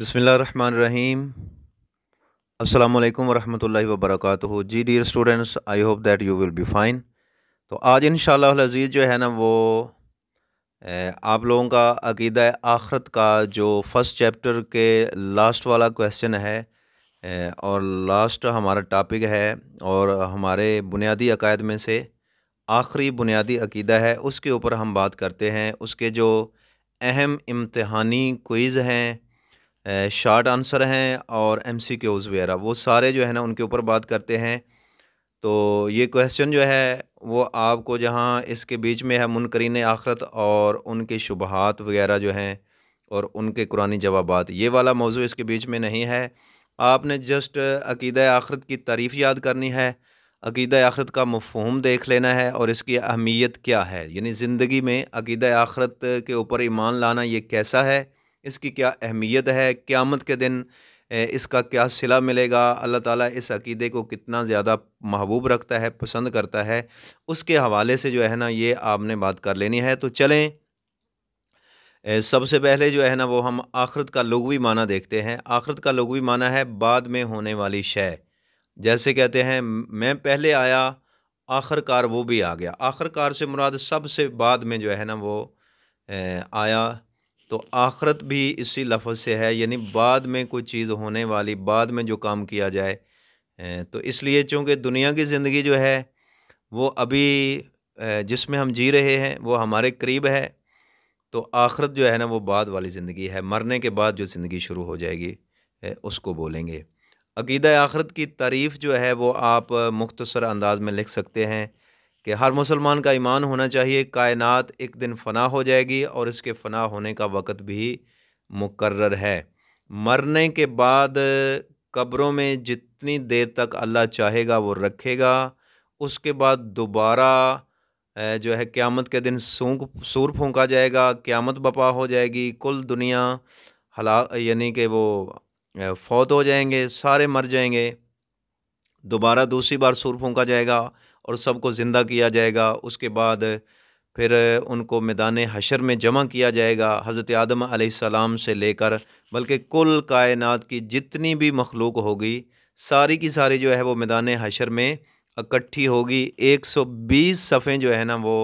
बसमीम अल्लाम वरहमल वर्क जी dear students I hope that you will be fine तो आज इन शज़ीज़ जो है ना वो आप लोगों का अकीद आखरत का जो फ़र्स्ट चैप्टर के लास्ट वाला क्वेश्चन है और लास्ट हमारा टॉपिक है और हमारे बुनियादी अकायद में से आखिरी बुनियादी अकीदा है उसके ऊपर हम बात करते हैं उसके जो अहम इम्तहानी क्विज़ हैं शार्ट आंसर हैं और एम सी क्यूज़ वगैरह वो सारे जो है ना उनके ऊपर बात करते हैं तो ये क्वेश्चन जो है वो आपको जहाँ इसके बीच में है मुनकरीन आखरत और उनके शुबहत वगैरह जो हैं और उनके कुरानी जवाब ये वाला मौजू इसके बीच में नहीं है आपने जस्ट अकीद आखरत की तारीफ़ याद करनी है अकीद आखरत का मफहम देख लेना है और इसकी अहमियत क्या है यानी ज़िंदगी में अकीद आखरत के ऊपर ईमान लाना ये कैसा है इसकी क्या अहमियत है क़्यामत के दिन इसका क्या सिला मिलेगा अल्लाह ताला इस अकीदे को कितना ज़्यादा महबूब रखता है पसंद करता है उसके हवाले से जो है ना ये आपने बात कर लेनी है तो चलें सबसे पहले जो है ना वो हम आखरत का लघवी माना देखते हैं आखरत का लघवी माना है बाद में होने वाली शय जैसे कहते हैं मैं पहले आया आखिरकार वो भी आ गया आखिरकार से मुराद सबसे बाद में जो है ना वो आया तो आखरत भी इसी लफ्ज़ से है यानी बाद में कोई चीज़ होने वाली बाद में जो काम किया जाए तो इसलिए चूँकि दुनिया की ज़िंदगी जो है वो अभी जिसमें हम जी रहे हैं वो हमारे करीब है तो आखरत जो है ना वो बाद वाली ज़िंदगी है मरने के बाद जो ज़िंदगी शुरू हो जाएगी उसको बोलेंगे अकीदा आखरत की तारीफ़ जो है वो आप मुख्तसर अंदाज में लिख सकते हैं कि हर मुसलमान का ईमान होना चाहिए कायनात एक दिन फना हो जाएगी और इसके फना होने का वक़्त भी मुकर है मरने के बाद कब्रों में जितनी देर तक अल्लाह चाहेगा वो रखेगा उसके बाद दोबारा जो है क़्यामत के दिन सूख सूर फूंका जाएगा क़्यामत बपा हो जाएगी कुल दुनिया हला यानी कि वो फौत हो जाएंगे सारे मर जाएंगे दोबारा दूसरी बार सूर फूंका जाएगा और सबको ज़िंदा किया जाएगा उसके बाद फिर उनको मैदान हशर में जमा किया जाएगा हज़रत आदम आसमाम से लेकर बल्कि कुल कायन की जितनी भी मखलूक होगी सारी की सारी जो है वो मैदान हशर में इकट्ठी होगी 120 सफ़ें जो है ना वो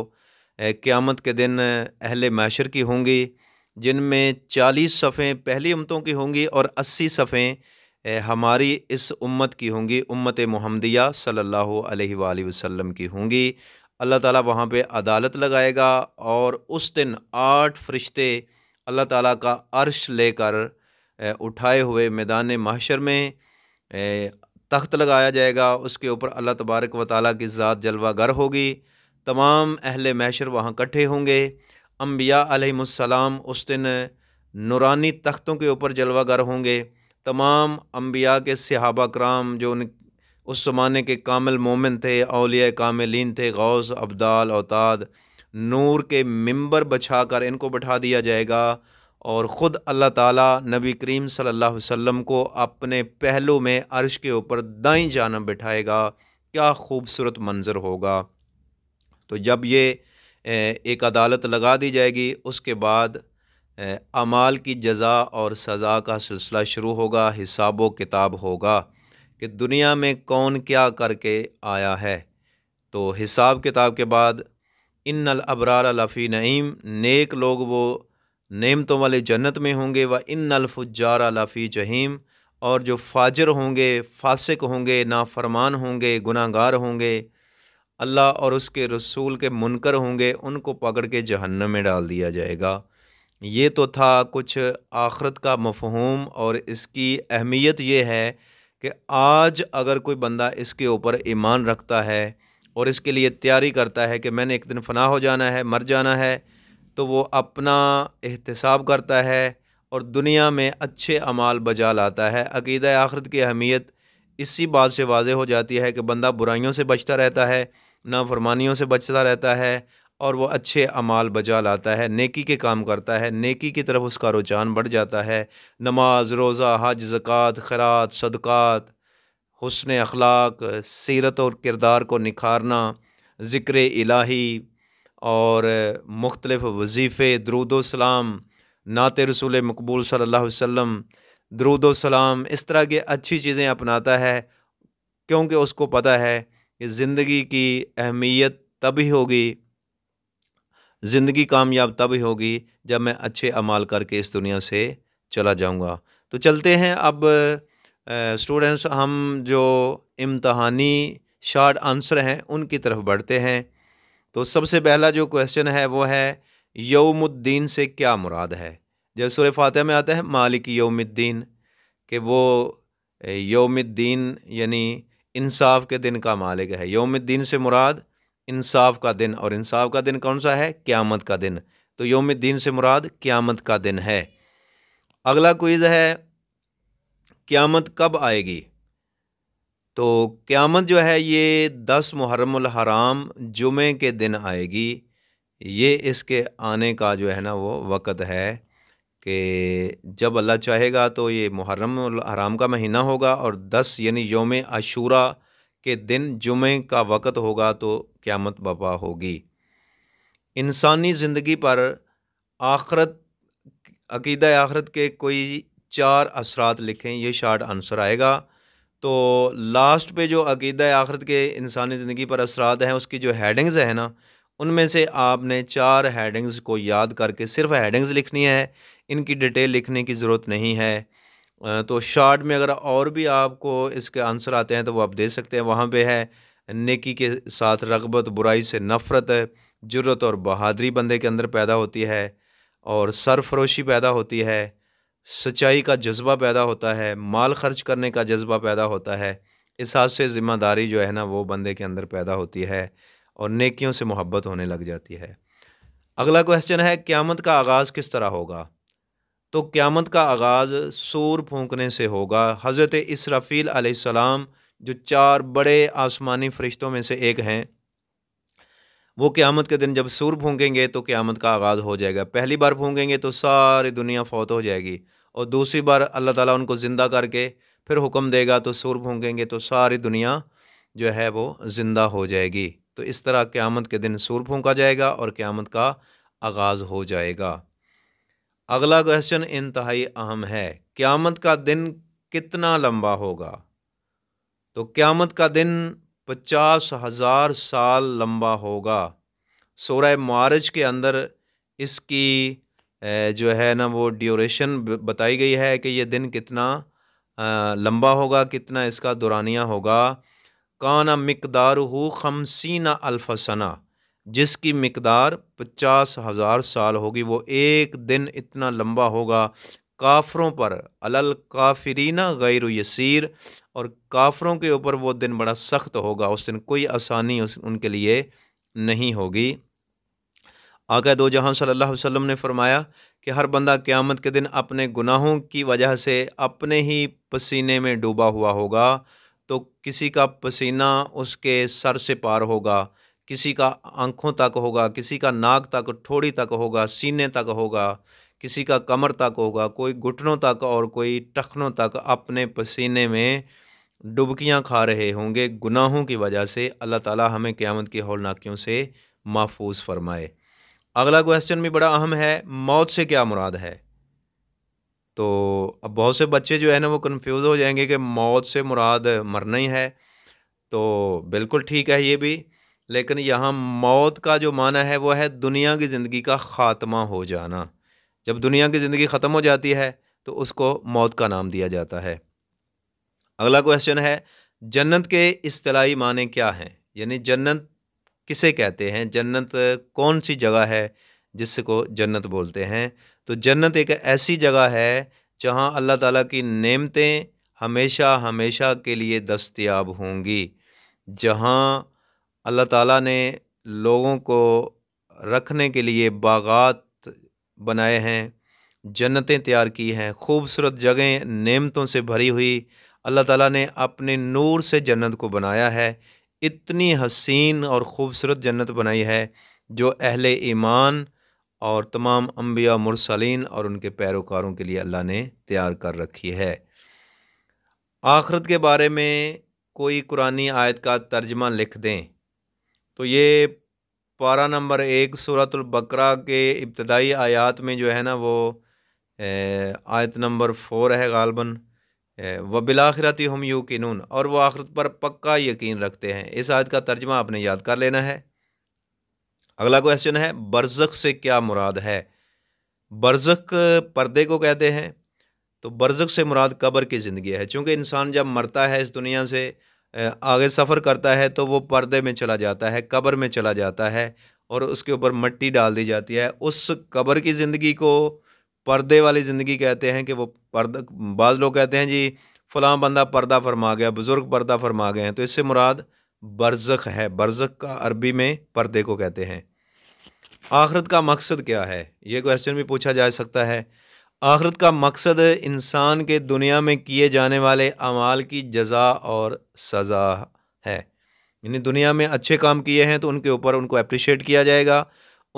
क़्यामत के दिन अहल मैशर की होंगी जिनमें 40 सफ़ें पहली उमतों की होंगी और 80 सफ़ें हमारी इस उम्मत की होंगी उम्मत महमदिया सल्लल्लाहु अलैहि वसल्लम की होंगी अल्लाह ताला वहाँ पे अदालत लगाएगा और उस दिन आठ फरिश्ते अल्लाह ताला का अर्श लेकर उठाए हुए मैदान महशर में तख्त लगाया जाएगा उसके ऊपर अल्लाह तबारक व ताली की ज़ात जलवागर होगी तमाम अहल महशर वहाँ इकट्ठे होंगे अम्बिया अलैहिस्सलाम उस दिन नूरानी तख्तों के ऊपर जलवागर होंगे तमाम अम्बिया के सिहाबा कराम जो उन उस ज़माने के कामिल मोमिन थे अलिया कामिलीन थे गौस अब्दाल अवताद नूर के मंबर बछा कर इनको बैठा दिया जाएगा और ख़ुद अल्लाह ताला नबी करीम सल्लल्लाहु अलैहि वसल्लम को अपने पहलू में अरश के ऊपर दाई जानब बिठाएगा क्या खूबसूरत मंज़र होगा तो जब ये एक अदालत लगा दी जाएगी उसके बाद अमाल की जजा और सज़ा का सिलसिला शुरू होगा हिसाब किताब होगा कि दुनिया में कौन क्या करके आया है तो हिसाब किताब के बाद इन अबरार लफ़ी नईम नेक लोग वो नेमतों वाले जन्नत में होंगे व इन अलफुजार लफ़ी जहीम और जो फाजर होंगे फासिक होंगे नाफरमान होंगे गुनागार होंगे अल्लाह और उसके रसूल के मुनकर होंगे उनको पकड़ के जहन्नम में डाल दिया जाएगा ये तो था कुछ आखरत का मफहूम और इसकी अहमियत ये है कि आज अगर कोई बंदा इसके ऊपर ईमान रखता है और इसके लिए तैयारी करता है कि मैंने एक दिन फना हो जाना है मर जाना है तो वो अपना एहतसाब करता है और दुनिया में अच्छे अमाल बजा लाता है अकीद आखरत की अहमियत इसी बात से वाज हो जाती है कि बंदा बुराइयों से बचता रहता है नाफरमानियों से बचता रहता है और वो अच्छे अमाल बजा लाता है नेकी के काम करता है नेकी की तरफ उसका रुझान बढ़ जाता है नमाज रोज़ा हज ज़क़़त खरात सदक़ात हसन अखलाक सीरत और किरदार को निखारना ज़िक्र इलाही और मुख्तलफ़ वजीफ़े दरुदोसलाम नात रसूल मकबूल सल्ला वम वसल्लम इस तरह की अच्छी चीज़ें अपनाता है क्योंकि उसको पता है कि ज़िंदगी की अहमियत तभी होगी ज़िंदगी कामयाब तब होगी जब मैं अच्छे अमाल करके इस दुनिया से चला जाऊँगा तो चलते हैं अब स्टूडेंट्स हम जो इम्तहानी शार्ट आंसर हैं उनकी तरफ बढ़ते हैं तो सबसे पहला जो क्वेश्चन है वो है यौमुद्दीन से क्या मुराद है जब सुर फातह में आता है मालिक यौमुद्दीन कि वो यौमुद्दीन यानी इंसाफ के दिन का मालिक है यौमुद्दीन से मुराद इंसाफ का दिन और इंसाफ का दिन कौन सा है क़्यामत का दिन तो योम दिन से मुराद क़्यामत का दिन है अगला क्विज़ है क़्यामत कब आएगी तो क़्यामत जो है ये दस मुहर्रम हराम जुमे के दिन आएगी ये इसके आने का जो है ना वो वक़्त है कि जब अल्लाह चाहेगा तो ये मुहर्रम हराम का महीना होगा और दस यानी योम आशूरा के दिन जुमे का वक़्त होगा तो क़्यामत बपा होगी इंसानी ज़िंदगी पर आखरत अकीद आखरत के कोई चार असरात लिखें ये शार्ट आंसर आएगा तो लास्ट पे जो अकीद आखरत के इंसानी ज़िंदगी पर असरात हैं उसकी जो हेडिंग्स हैं ना उनमें से आपने चार हेडिंग्स को याद करके सिर्फ हेडिंग्स लिखनी है इनकी डिटेल लिखने की ज़रूरत नहीं है तो शार्ट में अगर और भी आपको इसके आंसर आते हैं तो वो आप दे सकते हैं वहाँ पे है नेकी के साथ रगबत बुराई से नफ़रत जरूरत और बहादरी बंदे के अंदर पैदा होती है और सरफरोशी पैदा होती है सच्चाई का जज्बा पैदा होता है माल खर्च करने का जज्बा पैदा होता है इस हाथ से ज़िम्मेदारी जो है ना वो बंदे के अंदर पैदा होती है और नेकियों से मोहब्बत होने लग जाती है अगला क्वेश्चन है क़्यामत का आगाज़ किस तरह होगा तो क़्यामत का आगाज़ सूर फूंकने से होगा हज़रत इसराफ़ील आसमाम जो चार बड़े आसमानी फ़रिश्तों में से एक हैं वो क़्यामत के दिन जब सूर फूंकेंगे तो क़्यामत का आगाज़ हो जाएगा पहली बार फूंकेंगे तो सारी दुनिया फौत हो जाएगी और दूसरी बार अल्लाह ताला उनको ज़िंदा करके फिर हुक्म देगा तो सूर फूंकेंगे तो सारी दुनिया जो है वो ज़िंदा हो जाएगी तो इस तरह क़्यामत के दिन सूर फूंका जाएगा और क़्यामत का आगाज़ हो जाएगा अगला क्वेश्चन इंतहाई अहम है क़्यामत का दिन कितना लंबा होगा तो क़्यामत का दिन पचास हज़ार साल लंबा होगा सोरह मार्च के अंदर इसकी जो है ना वो ड्यूरेशन बताई गई है कि ये दिन कितना लंबा होगा कितना इसका दुरानिया होगा काना मकदार हो खमसीना अल्फसना जिसकी मकदार पचास हज़ार साल होगी वो एक दिन इतना लंबा होगा काफरों पर अलल काफरीना गैर यसीर और काफरों के ऊपर वो दिन बड़ा सख्त होगा उस दिन कोई आसानी उस उनके लिए नहीं होगी आगे दो जहाँ सल्ला वसम ने फरमाया कि हर बंदा क़्यामत के दिन अपने गुनाहों की वजह से अपने ही पसीने में डूबा हुआ होगा तो किसी का पसीना उसके सर से पार होगा किसी का आँखों तक होगा किसी का नाक तक ठोड़ी तक होगा सीने तक होगा किसी का कमर तक होगा कोई घुटनों तक और कोई टखनों तक अपने पसीने में डुबकियां खा रहे होंगे गुनाहों की वजह से अल्लाह ताला हमें क़यामत की हौलनाकियों से महफूज फरमाए अगला क्वेश्चन भी बड़ा अहम है मौत से क्या मुराद है तो अब बहुत से बच्चे जो है ना वो कन्फ्यूज़ हो जाएंगे कि मौत से मुराद मरना ही है तो बिल्कुल ठीक है ये भी लेकिन यहाँ मौत का जो माना है वो है दुनिया की ज़िंदगी का ख़ात्मा हो जाना जब दुनिया की ज़िंदगी ख़त्म हो जाती है तो उसको मौत का नाम दिया जाता है अगला क्वेश्चन है जन्नत के इस्तलाई माने क्या हैं यानी जन्नत किसे कहते हैं जन्नत कौन सी जगह है जिसको जन्नत बोलते हैं तो जन्नत एक ऐसी जगह है जहाँ अल्लाह ताला की नेमतें हमेशा हमेशा के लिए दस्तियाब होंगी जहाँ अल्लाह ताला ने लोगों को रखने के लिए बागात बनाए हैं जन्नतें तैयार की हैं खूबसूरत जगहें नेमतों से भरी हुई अल्लाह ताला ने अपने नूर से जन्नत को बनाया है इतनी हसीन और ख़ूबसूरत जन्नत बनाई है जो अहल ईमान और तमाम अम्बिया मुरसलिन और उनके पैरोकारों के लिए अल्लाह ने तैयार कर रखी है आखरत के बारे में कोई कुरानी आयत का तर्जमा लिख दें तो ये पारा नंबर एक सूरतुल बकरा के इब्तदाई आयात में जो है ना वो आयत नंबर फ़ोर है गालबन व बिलाखरती हम यू किनून और वह आखरत पर पक्का यकीन रखते हैं इस आयत का तर्जमा आपने याद कर लेना है अगला क्वेश्चन है बरज़क से क्या मुराद है बरज़क पर्दे को कहते हैं तो बरज़क से मुराद कब्र की ज़िंदगी है चूँकि इंसान जब मरता है इस दुनिया से आगे सफ़र करता है तो वो पर्दे में चला जाता है कब्र में चला जाता है और उसके ऊपर मट्टी डाल दी जाती है उस कब्र की ज़िंदगी को पर्दे वाली ज़िंदगी कहते हैं कि वो पर्दा बाद लोग कहते हैं जी फ़लाँ बंदा पर्दा फरमा गया बुज़ुर्ग पर्दा फरमा गए हैं तो इससे मुराद बरज़ है बरज़ का अरबी में पर्दे को कहते हैं आखरत का मकसद क्या है ये क्वेश्चन भी पूछा जा सकता है आखरत का मकसद इंसान के दुनिया में किए जाने वाले अमाल की जजा और सज़ा है यानी दुनिया में अच्छे काम किए हैं तो उनके ऊपर उनको अप्रिशिएट किया जाएगा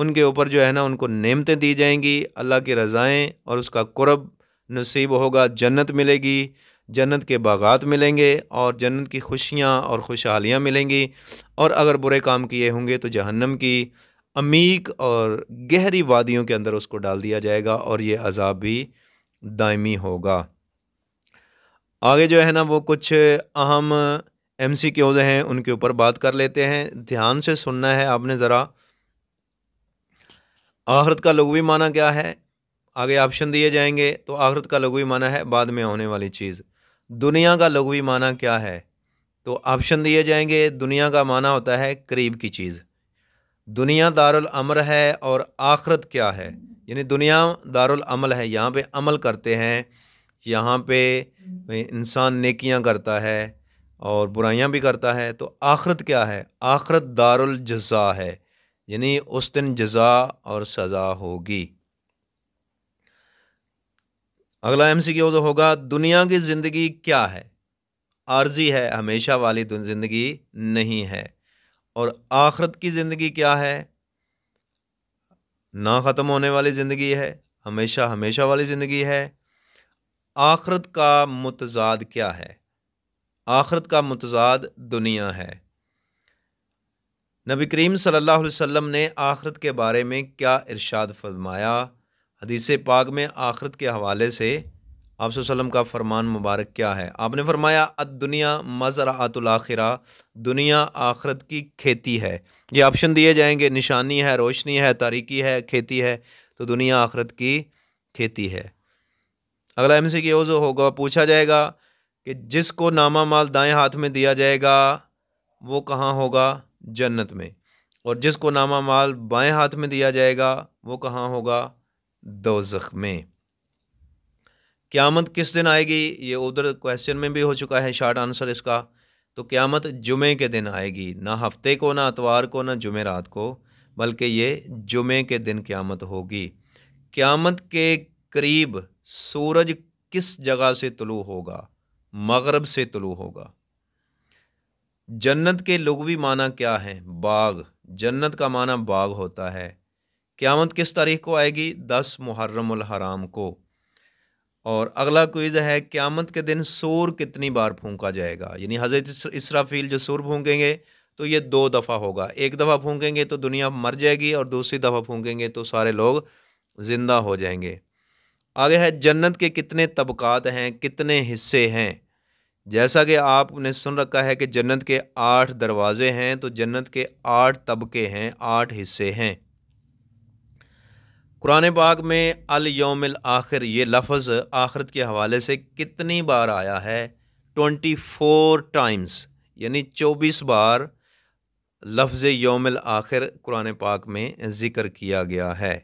उनके ऊपर जो है ना उनको नेमतें दी जाएंगी अल्लाह की रज़ाएँ और उसका क़ुरब नसीब होगा जन्नत मिलेगी जन्नत के बागात मिलेंगे और जन्नत की खुशियाँ और खुशहालियाँ मिलेंगी और अगर बुरे काम किए होंगे तो जहन्नम की अमीक और गहरी वादियों के अंदर उसको डाल दिया जाएगा और ये अजाब भी दायमी होगा आगे जो है ना वो कुछ अहम एम सी क्योज हैं उनके ऊपर बात कर लेते हैं ध्यान से सुनना है आपने ज़रा आहरत का लघवी माना क्या है आगे ऑप्शन दिए जाएंगे तो आहरत का लघवी माना है बाद में होने वाली चीज़ दुनिया का लघवी माना क्या है तो ऑप्शन दिए जाएंगे दुनिया का माना होता है करीब की चीज़ दुनिया दारुल अमर है और आखरत क्या है यानी दुनिया दारुल अमल है यहाँ पे अमल करते हैं यहाँ पे इंसान नेकियाँ करता है और बुराइयाँ भी करता है तो आखरत क्या है आखरत दारुल जजा है यानी उस दिन जजा और सज़ा होगी अगला एम सी तो होगा दुनिया की ज़िंदगी क्या है आर्जी है हमेशा वाली ज़िंदगी नहीं है और आखरत की ज़िंदगी क्या है ना ख़त्म होने वाली ज़िंदगी है हमेशा हमेशा वाली ज़िंदगी है आखरत का मतजाद क्या है आखरत का मतजाद दुनिया है नबी करीम सल्लल्लाहु अलैहि वसल्लम ने आखरत के बारे में क्या इरशाद फरमाया हदीस पाक में आखरत के हवाले से आप का फरमान मुबारक क्या है आपने फरमाया अद दुनिया मज़रातुल्आखिरा दुनिया आखरत की खेती है ये ऑप्शन दिए जाएंगे निशानी है रोशनी है तारीकी है खेती है तो दुनिया आखरत की खेती है अगला एम सी क्यूज़ होगा पूछा जाएगा कि जिसको नामा माल दाएँ हाथ में दिया जाएगा वो कहाँ होगा जन्नत में और जिसको नामा माल बाएँ हाथ में दिया जाएगा वो कहाँ होगा दोजख में क़्यामत किस दिन आएगी ये उधर क्वेश्चन में भी हो चुका है शार्ट आंसर इसका तो क़्यामत जुमे के दिन आएगी ना हफ्ते को ना अतवार को ना जुमे रात को बल्कि ये जुमे के दिन क़्यामत होगी क़्यामत के करीब सूरज किस जगह से तुलू होगा मगरब से तुलू होगा जन्नत के लुगवी माना क्या है बाग जन्नत का माना बाग होता है क़्यामत किस तारीख को आएगी दस मुहर्रम हराम को और अगला क्विज़ है क़्यामत के दिन सूर कितनी बार फूंका जाएगा यानी हज़रत इसराफील जो सूर फूंकेंगे तो ये दो दफ़ा होगा एक दफ़ा फूंकेंगे तो दुनिया मर जाएगी और दूसरी दफ़ा फूंकेंगे तो सारे लोग ज़िंदा हो जाएंगे आगे है जन्नत के कितने तबक़ात हैं कितने हिस्से हैं जैसा कि आपने सुन रखा है कि जन्नत के आठ दरवाज़े हैं तो जन्नत के आठ तबके हैं आठ हिस्से हैं कुरान पाक में अल योमिल आखिर ये लफ्ज़ आखरत के हवाले से कितनी बार आया है ट्वेंटी फ़ोर टाइम्स यानी चौबीस बार लफ्ज़ योमिल आखिर कुरान पाक में ज़िक्र किया गया है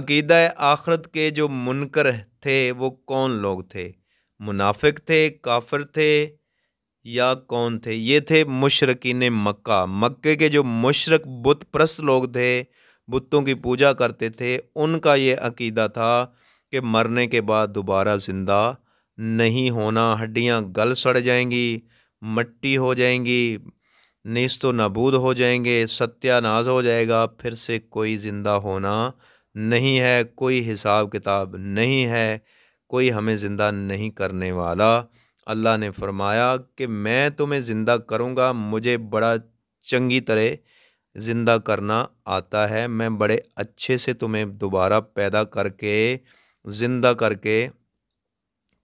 अकीद आखरत के जो मुनकर थे वो कौन लोग थे मुनाफिक थे काफिर थे या कौन थे ये थे मशरकिन मक्का मक्के के जो मशरक बुत प्रस्त लोग थे बुतों की पूजा करते थे उनका ये अकीदा था कि मरने के बाद दोबारा ज़िंदा नहीं होना हड्डियाँ गल सड़ जाएंगी मट्टी हो जाएंगी नीस तो नबूद हो जाएंगे सत्यानाश हो जाएगा फिर से कोई ज़िंदा होना नहीं है कोई हिसाब किताब नहीं है कोई हमें ज़िंदा नहीं करने वाला अल्लाह ने फरमाया कि मैं तुम्हें ज़िंदा करूँगा मुझे बड़ा चंगी तरह ज़िंदा करना आता है मैं बड़े अच्छे से तुम्हें दोबारा पैदा करके ज़िंदा करके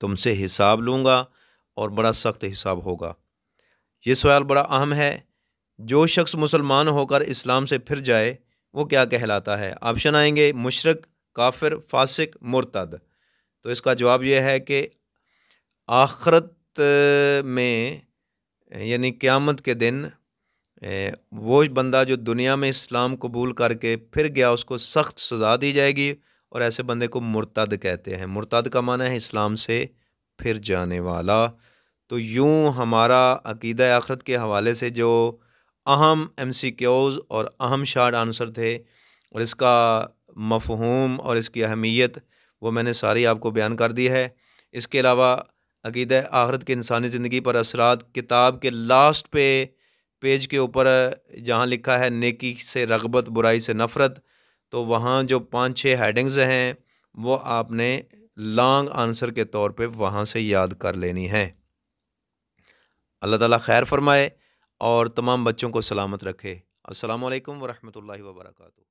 तुमसे हिसाब लूँगा और बड़ा सख्त हिसाब होगा ये सवाल बड़ा अहम है जो शख्स मुसलमान होकर इस्लाम से फिर जाए वो क्या कहलाता है ऑप्शन आएंगे मुशरक काफिर फासिक मुर्तद तो इसका जवाब यह है कि आखरत में यानी क़्यामत के दिन वो बंदा जो दुनिया में इस्लाम कबूल करके फिर गया उसको सख्त सज़ा दी जाएगी और ऐसे बंदे को मुर्तद कहते हैं मुर्तद का माना है इस्लाम से फिर जाने वाला तो यूँ हमारा अकीद आखरत के हवाले से जो अहम एम सी क्योज़ और अहम शार्ट आंसर थे और इसका मफहूम और इसकी अहमियत वो मैंने सारी आपको बयान कर दी है इसके अलावा अकीद आखरत के इंसानी ज़िंदगी पर असरात किताब के लास्ट पे पेज के ऊपर जहाँ लिखा है नेकी से रगबत बुराई से नफ़रत तो वहाँ जो पाँच छः हेडिंग्स हैं वो आपने लॉन्ग आंसर के तौर पे वहाँ से याद कर लेनी है अल्लाह ताला खैर फरमाए और तमाम बच्चों को सलामत रखे अस्सलाम वालेकुम वरहमतुल्लाहि वबरकू